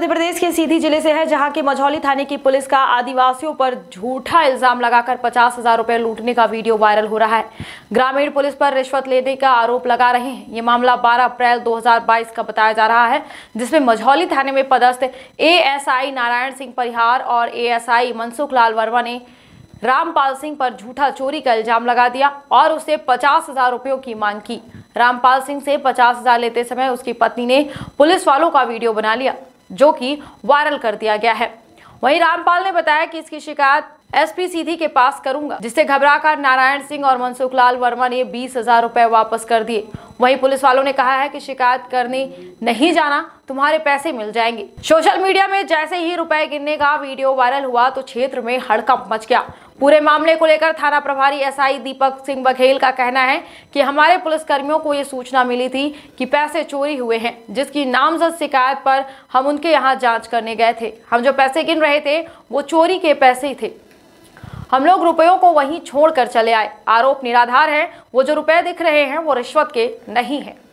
मध्य प्रदेश के सीधी जिले से है जहां के मझौली थाने की पुलिस का आदिवासियों पर झूठा इल्जाम लगाकर पचास हजार रुपए लूटने का वीडियो वायरल हो रहा है ग्रामीण पुलिस पर रिश्वत लेने का आरोप लगा रहे हैं ये मामला 12 अप्रैल 2022 का बताया जा रहा है जिसमें मझौली थाने में पदस्थ ए नारायण सिंह परिहार और ए मनसुख लाल वर्मा ने रामपाल सिंह पर झूठा चोरी का इल्जाम लगा दिया और उसे पचास हजार रुपयों की मांग की रामपाल सिंह से पचास हजार लेते समय उसकी पत्नी ने पुलिस वालों का वीडियो बना लिया जो कि वायरल कर दिया गया है वहीं रामपाल ने बताया कि इसकी शिकायत एसपी सीधी के पास करूंगा जिससे घबराकर नारायण सिंह और मनसुख लाल वर्मा ने बीस हजार रुपए वापस कर दिए वहीं पुलिस वालों ने कहा है कि शिकायत करने नहीं जाना तुम्हारे पैसे मिल जाएंगे सोशल मीडिया में जैसे ही रुपए गिनने का वीडियो वायरल हुआ तो क्षेत्र में हड़कंप मच गया पूरे मामले को लेकर थाना प्रभारी एसआई दीपक सिंह बघेल का कहना है कि हमारे पुलिसकर्मियों को ये सूचना मिली थी कि पैसे चोरी हुए हैं जिसकी नामजद शिकायत पर हम उनके यहाँ जाँच करने गए थे हम जो पैसे गिन रहे थे वो चोरी के पैसे ही थे हम लोग रुपयों को वहीं छोड़कर चले आए आरोप निराधार है वो जो रुपए दिख रहे हैं वो रिश्वत के नहीं है